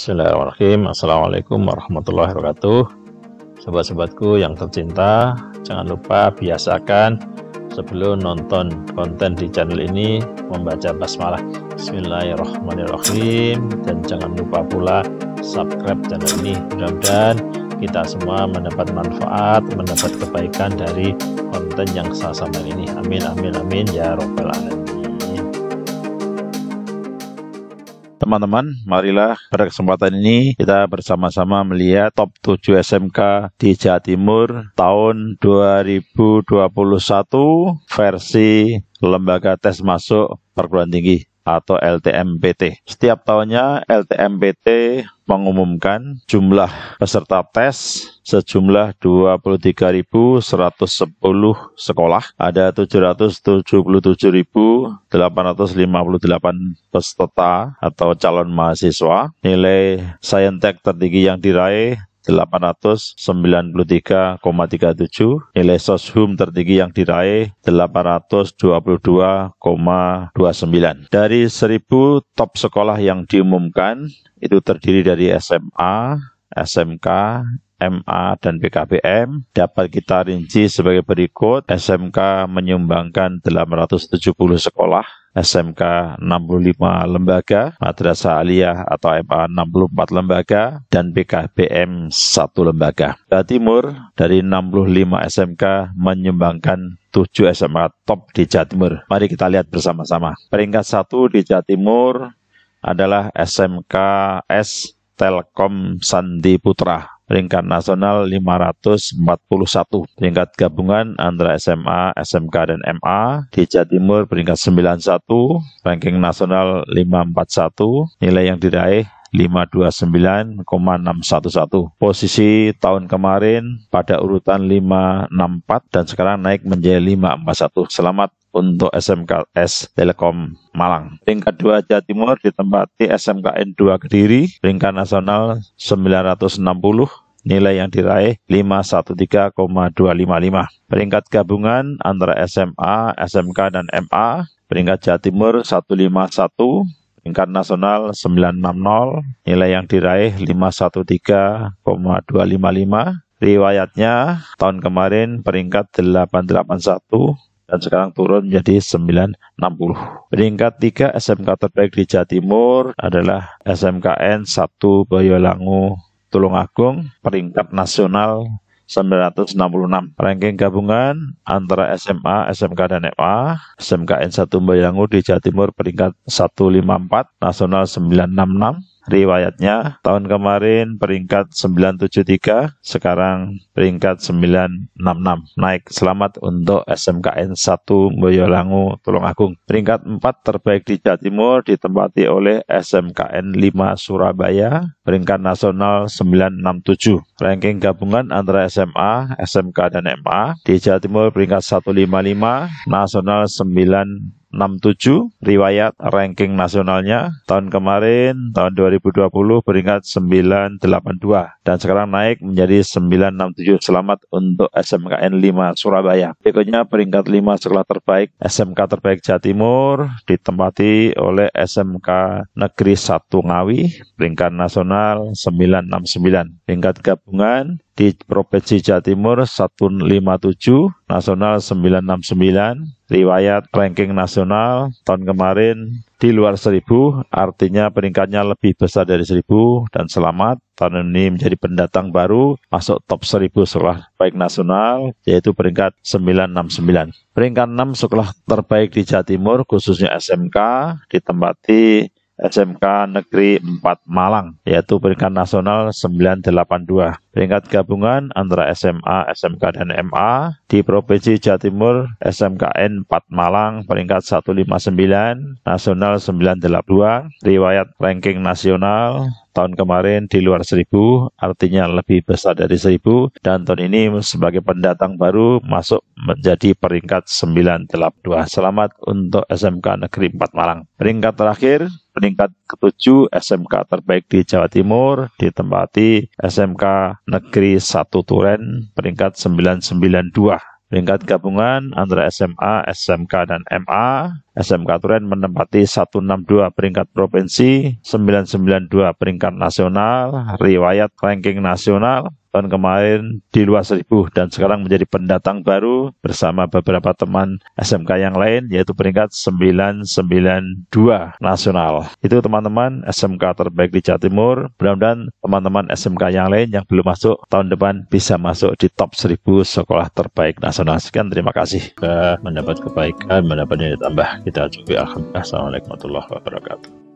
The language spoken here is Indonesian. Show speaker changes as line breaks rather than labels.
Bismillahirrahmanirrahim. Assalamualaikum warahmatullahi wabarakatuh. Sobat-sobatku yang tercinta, jangan lupa biasakan sebelum nonton konten di channel ini membaca basmalah. Bismillahirrahmanirrahim. Dan jangan lupa pula subscribe channel ini. Mudah-mudahan kita semua mendapat manfaat, mendapat kebaikan dari konten yang saya sampaikan ini. Amin, amin, amin. Ya Rabbal Alamin. Teman-teman, marilah pada kesempatan ini kita bersama-sama melihat top 7 SMK di Jawa Timur tahun 2021 versi lembaga tes masuk perguruan tinggi atau LTMPT. Setiap tahunnya LTMPT mengumumkan jumlah peserta tes sejumlah 23.110 sekolah. Ada 777.858 peserta atau calon mahasiswa. Nilai saintek tertinggi yang diraih 893,37 nilai soshum tertinggi yang diraih 822,29 dari 1000 top sekolah yang diumumkan itu terdiri dari SMA, SMK, MA dan PKBM dapat kita rinci sebagai berikut. SMK menyumbangkan 870 sekolah, SMK 65 lembaga, Madrasah Aliyah atau MA 64 lembaga, dan PKBM 1 lembaga. Jawa Timur dari 65 SMK menyumbangkan 7 SMA top di Jawa Timur. Mari kita lihat bersama-sama. Peringkat 1 di Jawa Timur adalah SMK S Telkom Sandi Putra peringkat nasional 541 peringkat gabungan antara SMA, SMK dan MA di Jawa Timur peringkat 91 ranking nasional 541 nilai yang diraih 529,611 posisi tahun kemarin pada urutan 564 dan sekarang naik menjadi 541 selamat untuk SMKS Telekom Malang. Peringkat 2 Jawa Timur ditempati SMKN 2 Kediri, peringkat nasional 960, nilai yang diraih 513,255. Peringkat gabungan antara SMA, SMK, dan MA, peringkat Jawa Timur 151, peringkat nasional 960, nilai yang diraih 513,255. Riwayatnya tahun kemarin peringkat 881, dan sekarang turun menjadi 960. Peringkat 3 SMK terbaik di Jawa Timur adalah SMKN 1 Boyolangu Tulungagung peringkat nasional 966. Ranking gabungan antara SMA, SMK, dan MA, SMKN 1 Boyolangu di Jawa Timur peringkat 154, nasional 966 riwayatnya tahun kemarin peringkat 973 sekarang peringkat 966 naik selamat untuk SMKN 1 Boyolangu Tulungagung peringkat 4 terbaik di Jawa Timur ditempati oleh SMKN 5 Surabaya peringkat nasional 967 ranking gabungan antara SMA, SMK dan MA di Jawa Timur peringkat 155 nasional 9 67 riwayat ranking nasionalnya tahun kemarin tahun 2020 peringkat 982 dan sekarang naik menjadi 967 selamat untuk SMKN 5 Surabaya berikutnya peringkat 5 sekolah terbaik SMK terbaik Jawa Timur ditempati oleh SMK Negeri 1 Ngawi peringkat nasional 969 peringkat gabungan di Provinsi Jawa Timur 157, nasional 969, riwayat ranking nasional tahun kemarin di luar 1000, artinya peringkatnya lebih besar dari 1000 dan selamat tahun ini menjadi pendatang baru masuk top 1000 sekolah baik nasional yaitu peringkat 969. Peringkat 6 sekolah terbaik di Jawa Timur khususnya SMK ditempati SMK Negeri 4 Malang yaitu peringkat nasional 982 peringkat gabungan antara SMA, SMK, dan MA. Di Provinsi Jawa Timur, SMKN 4 Malang peringkat 159, nasional 982, riwayat ranking nasional tahun kemarin di luar 1000 artinya lebih besar dari 1000 dan tahun ini sebagai pendatang baru masuk menjadi peringkat 982 selamat untuk SMK Negeri 4 Malang peringkat terakhir peringkat ketujuh SMK terbaik di Jawa Timur ditempati SMK Negeri 1 Turen peringkat 992. Peringkat gabungan antara SMA, SMK, dan MA SMK Turen menempati 162 peringkat provinsi, 992 peringkat nasional, riwayat ranking nasional, tahun kemarin di luar seribu dan sekarang menjadi pendatang baru bersama beberapa teman SMK yang lain yaitu peringkat 992 nasional. Itu teman-teman SMK terbaik di Jawa Timur. Mudah-mudahan teman-teman SMK yang lain yang belum masuk tahun depan bisa masuk di top 1000 sekolah terbaik nasional. Sekian terima kasih. Mendapat kebaikan, mendapat nilai tambah kita acubi akhir. Ya. Assalamualaikum warahmatullahi wabarakatuh.